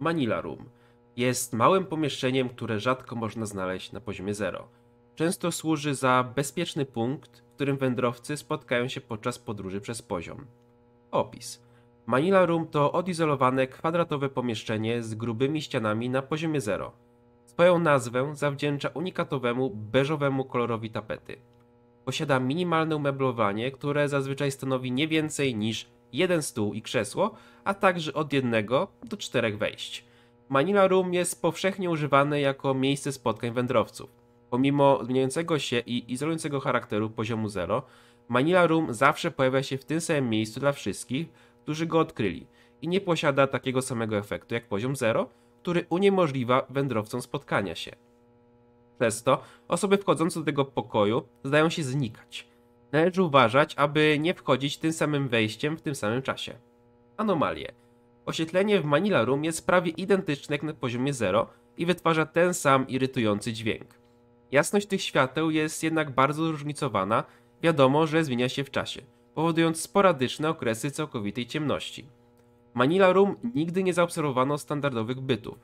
Manila Room. Jest małym pomieszczeniem, które rzadko można znaleźć na poziomie 0. Często służy za bezpieczny punkt, w którym wędrowcy spotkają się podczas podróży przez poziom. Opis. Manila Room to odizolowane, kwadratowe pomieszczenie z grubymi ścianami na poziomie 0. Swoją nazwę zawdzięcza unikatowemu, beżowemu kolorowi tapety. Posiada minimalne umeblowanie, które zazwyczaj stanowi nie więcej niż jeden stół i krzesło, a także od jednego do czterech wejść. Manila Room jest powszechnie używane jako miejsce spotkań wędrowców. Pomimo zmieniającego się i izolującego charakteru poziomu 0, Manila Room zawsze pojawia się w tym samym miejscu dla wszystkich, którzy go odkryli i nie posiada takiego samego efektu jak poziom 0, który uniemożliwia wędrowcom spotkania się. Przez to osoby wchodzące do tego pokoju zdają się znikać, Należy uważać, aby nie wchodzić tym samym wejściem w tym samym czasie. Anomalie. Oświetlenie w Manila Room jest prawie identyczne jak na poziomie 0 i wytwarza ten sam irytujący dźwięk. Jasność tych świateł jest jednak bardzo zróżnicowana, wiadomo, że zmienia się w czasie, powodując sporadyczne okresy całkowitej ciemności. Manila Room nigdy nie zaobserwowano standardowych bytów.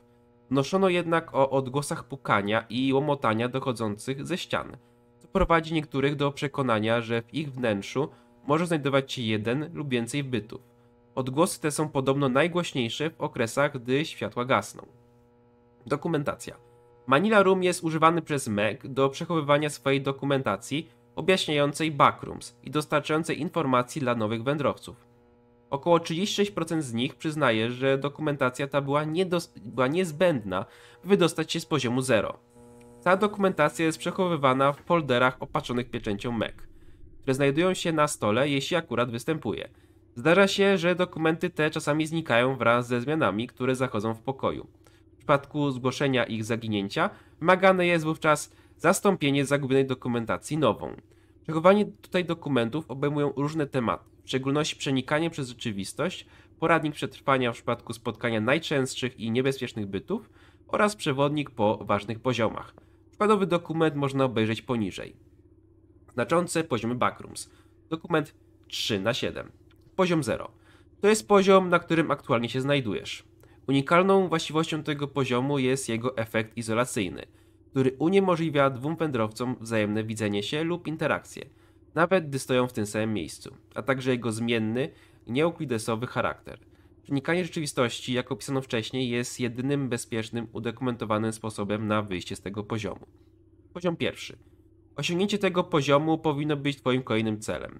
Noszono jednak o odgłosach pukania i łomotania dochodzących ze ścian – prowadzi niektórych do przekonania, że w ich wnętrzu może znajdować się jeden lub więcej bytów. Odgłosy te są podobno najgłośniejsze w okresach, gdy światła gasną. Dokumentacja. Manila Room jest używany przez Meg do przechowywania swojej dokumentacji objaśniającej backrooms i dostarczającej informacji dla nowych wędrowców. Około 36% z nich przyznaje, że dokumentacja ta była, była niezbędna, by wydostać się z poziomu zero. Ta dokumentacja jest przechowywana w folderach opatrzonych pieczęcią MEC, które znajdują się na stole, jeśli akurat występuje. Zdarza się, że dokumenty te czasami znikają wraz ze zmianami, które zachodzą w pokoju. W przypadku zgłoszenia ich zaginięcia wymagane jest wówczas zastąpienie zagubionej dokumentacji nową. Przechowanie tutaj dokumentów obejmują różne tematy, w szczególności przenikanie przez rzeczywistość, poradnik przetrwania w przypadku spotkania najczęstszych i niebezpiecznych bytów oraz przewodnik po ważnych poziomach. Składowy dokument można obejrzeć poniżej. Znaczące poziomy backrooms. Dokument 3 na 7. Poziom 0. To jest poziom, na którym aktualnie się znajdujesz. Unikalną właściwością tego poziomu jest jego efekt izolacyjny, który uniemożliwia dwóm wędrowcom wzajemne widzenie się lub interakcje, nawet gdy stoją w tym samym miejscu, a także jego zmienny, nieuklidesowy charakter. Unikanie rzeczywistości, jak opisano wcześniej, jest jedynym bezpiecznym, udokumentowanym sposobem na wyjście z tego poziomu. Poziom pierwszy. Osiągnięcie tego poziomu powinno być Twoim kolejnym celem.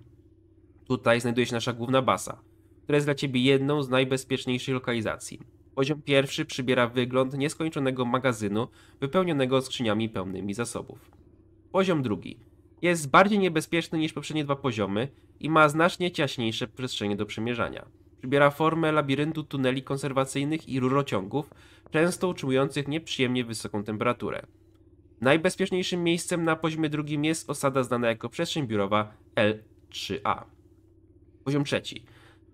Tutaj znajduje się nasza główna basa, która jest dla Ciebie jedną z najbezpieczniejszych lokalizacji. Poziom pierwszy przybiera wygląd nieskończonego magazynu wypełnionego skrzyniami pełnymi zasobów. Poziom drugi jest bardziej niebezpieczny niż poprzednie dwa poziomy i ma znacznie ciaśniejsze przestrzenie do przemierzania. Przybiera formę labiryntu tuneli konserwacyjnych i rurociągów, często utrzymujących nieprzyjemnie wysoką temperaturę. Najbezpieczniejszym miejscem na poziomie drugim jest osada znana jako przestrzeń biurowa L3A. Poziom trzeci.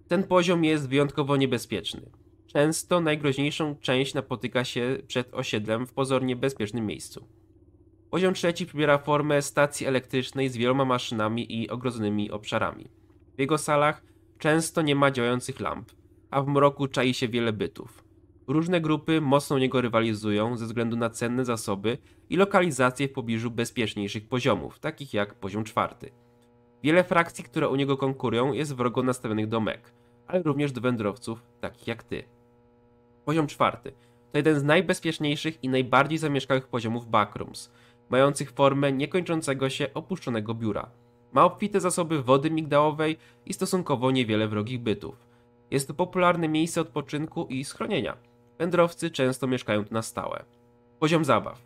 Ten poziom jest wyjątkowo niebezpieczny. Często najgroźniejszą część napotyka się przed osiedlem w pozornie bezpiecznym miejscu. Poziom trzeci przybiera formę stacji elektrycznej z wieloma maszynami i ogrodzonymi obszarami. W jego salach Często nie ma działających lamp, a w mroku czai się wiele bytów. Różne grupy mocno niego rywalizują ze względu na cenne zasoby i lokalizację w pobliżu bezpieczniejszych poziomów, takich jak poziom czwarty. Wiele frakcji, które u niego konkurują, jest wrogo nastawionych do mek, ale również do wędrowców, takich jak ty. Poziom czwarty to jeden z najbezpieczniejszych i najbardziej zamieszkałych poziomów Backrooms, mających formę niekończącego się opuszczonego biura. Ma obfite zasoby wody migdałowej i stosunkowo niewiele wrogich bytów. Jest to popularne miejsce odpoczynku i schronienia. Wędrowcy często mieszkają tu na stałe. Poziom zabaw.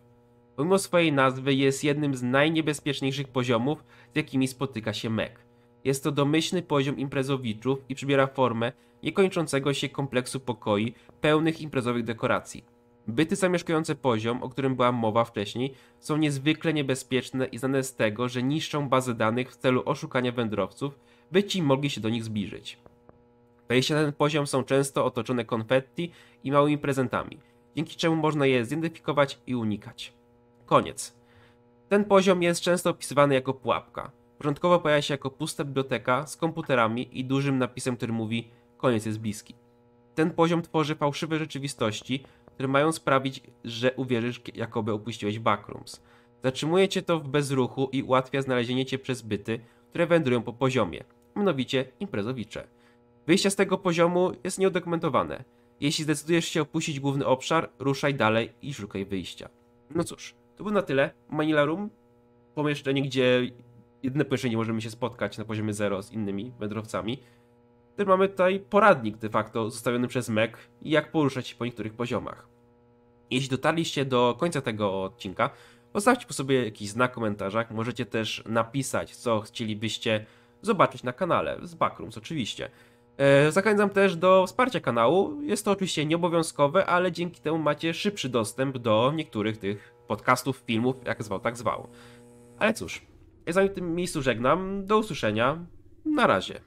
Pomimo swojej nazwy jest jednym z najniebezpieczniejszych poziomów, z jakimi spotyka się Mek. Jest to domyślny poziom imprezowiczów i przybiera formę niekończącego się kompleksu pokoi pełnych imprezowych dekoracji. Byty zamieszkujące poziom, o którym była mowa wcześniej, są niezwykle niebezpieczne i znane z tego, że niszczą bazy danych w celu oszukania wędrowców, by ci mogli się do nich zbliżyć. Wejścia na ten poziom są często otoczone konfetti i małymi prezentami, dzięki czemu można je zidentyfikować i unikać. Koniec. Ten poziom jest często opisywany jako pułapka. Początkowo pojawia się jako pusta biblioteka z komputerami i dużym napisem, który mówi koniec jest bliski. Ten poziom tworzy fałszywe rzeczywistości, które mają sprawić, że uwierzysz, jakoby opuściłeś backrooms. Zatrzymuje cię to w bezruchu i ułatwia znalezienie cię przez byty, które wędrują po poziomie, mianowicie imprezowicze. Wyjście z tego poziomu jest nieudokumentowane. Jeśli zdecydujesz się opuścić główny obszar, ruszaj dalej i szukaj wyjścia. No cóż, to było na tyle. Manila Room, pomieszczenie, gdzie jedyne pomieszczenie możemy się spotkać na poziomie 0 z innymi wędrowcami. Też mamy tutaj poradnik de facto zostawiony przez Mac i jak poruszać się po niektórych poziomach. Jeśli dotarliście do końca tego odcinka, Zostawcie po sobie jakiś znak w komentarzach. Możecie też napisać, co chcielibyście zobaczyć na kanale, z Backrooms oczywiście. E, zachęcam też do wsparcia kanału. Jest to oczywiście nieobowiązkowe, ale dzięki temu macie szybszy dostęp do niektórych tych podcastów, filmów, jak zwał, tak zwał. Ale cóż, ja z wami w tym miejscu żegnam. Do usłyszenia. Na razie.